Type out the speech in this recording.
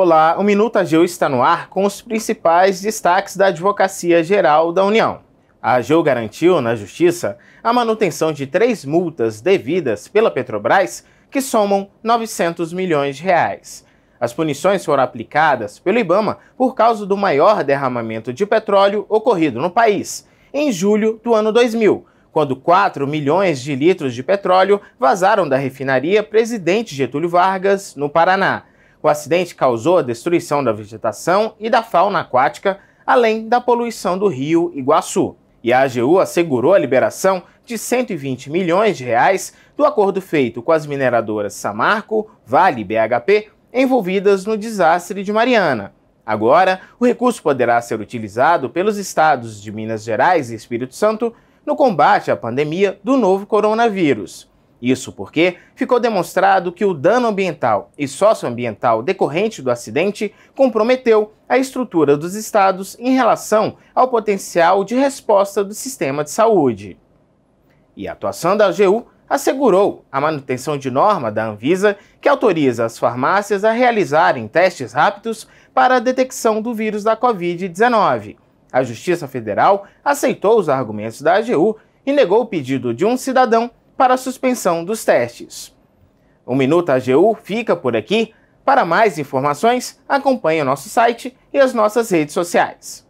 Olá, o Minuto AGU está no ar com os principais destaques da Advocacia Geral da União. A AGU garantiu na Justiça a manutenção de três multas devidas pela Petrobras que somam 900 milhões de reais. As punições foram aplicadas pelo Ibama por causa do maior derramamento de petróleo ocorrido no país, em julho do ano 2000, quando 4 milhões de litros de petróleo vazaram da refinaria Presidente Getúlio Vargas, no Paraná, o acidente causou a destruição da vegetação e da fauna aquática, além da poluição do rio Iguaçu. E a AGU assegurou a liberação de 120 milhões de reais do acordo feito com as mineradoras Samarco, Vale e BHP envolvidas no desastre de Mariana. Agora, o recurso poderá ser utilizado pelos estados de Minas Gerais e Espírito Santo no combate à pandemia do novo coronavírus. Isso porque ficou demonstrado que o dano ambiental e socioambiental decorrente do acidente comprometeu a estrutura dos estados em relação ao potencial de resposta do sistema de saúde. E a atuação da AGU assegurou a manutenção de norma da Anvisa que autoriza as farmácias a realizarem testes rápidos para a detecção do vírus da Covid-19. A Justiça Federal aceitou os argumentos da AGU e negou o pedido de um cidadão para a suspensão dos testes. O Minuto AGU fica por aqui. Para mais informações, acompanhe o nosso site e as nossas redes sociais.